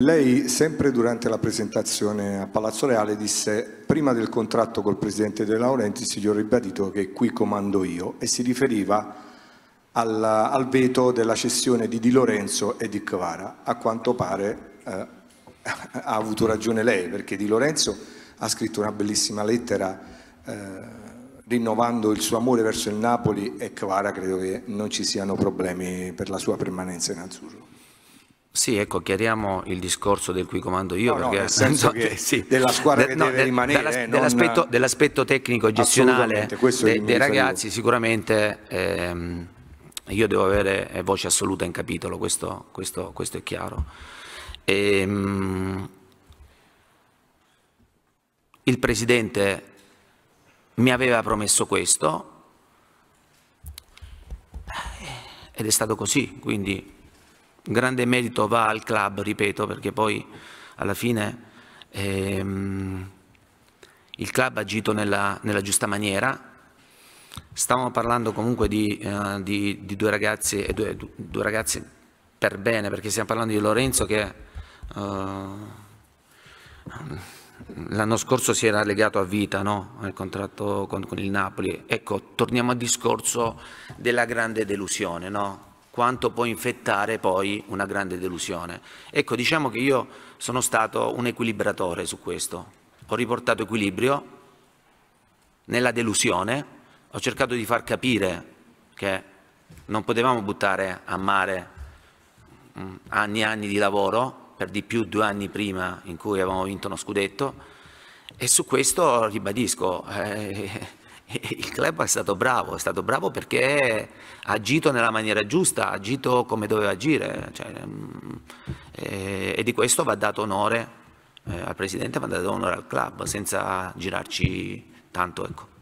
Lei sempre durante la presentazione a Palazzo Reale disse prima del contratto col Presidente De Laurentiis gli ho ribadito che qui comando io e si riferiva al, al veto della cessione di Di Lorenzo e di Cavara. A quanto pare eh, ha avuto ragione lei perché Di Lorenzo ha scritto una bellissima lettera eh, rinnovando il suo amore verso il Napoli e Kvara credo che non ci siano problemi per la sua permanenza in azzurro. Sì, ecco, chiariamo il discorso del cui comando io, no, perché no, senso che, sì. della squadra de, che no, deve de, rimanere. Eh, dell'aspetto, non... dell tecnico e gestionale de, dei ragazzi sicuramente ehm, io devo avere eh, voce assoluta in capitolo, questo, questo, questo è chiaro. E, ehm, mh, il Presidente mi aveva promesso questo eh, ed è stato così, quindi un grande merito va al club, ripeto, perché poi alla fine ehm, il club ha agito nella, nella, giusta maniera. Stavamo parlando comunque di, eh, di, di due, ragazzi, eh, due, due, ragazzi, per bene, perché stiamo parlando di Lorenzo che eh, l'anno scorso si era legato a vita no? al contratto con, con, il Napoli. Ecco, torniamo al discorso della grande delusione. No? quanto può infettare poi una grande delusione. Ecco, diciamo che io sono stato un equilibratore su questo. Ho riportato equilibrio nella delusione, ho cercato di far capire che non potevamo buttare a mare mm, anni e anni di lavoro, per di più due anni prima in cui avevamo vinto uno scudetto, e su questo ribadisco. Eh, il club è stato bravo, è stato bravo perché ha agito nella maniera giusta, ha agito come doveva agire cioè, mm, e, di questo va dato onore eh, al presidente, va dato onore al club senza girarci tanto. Ecco.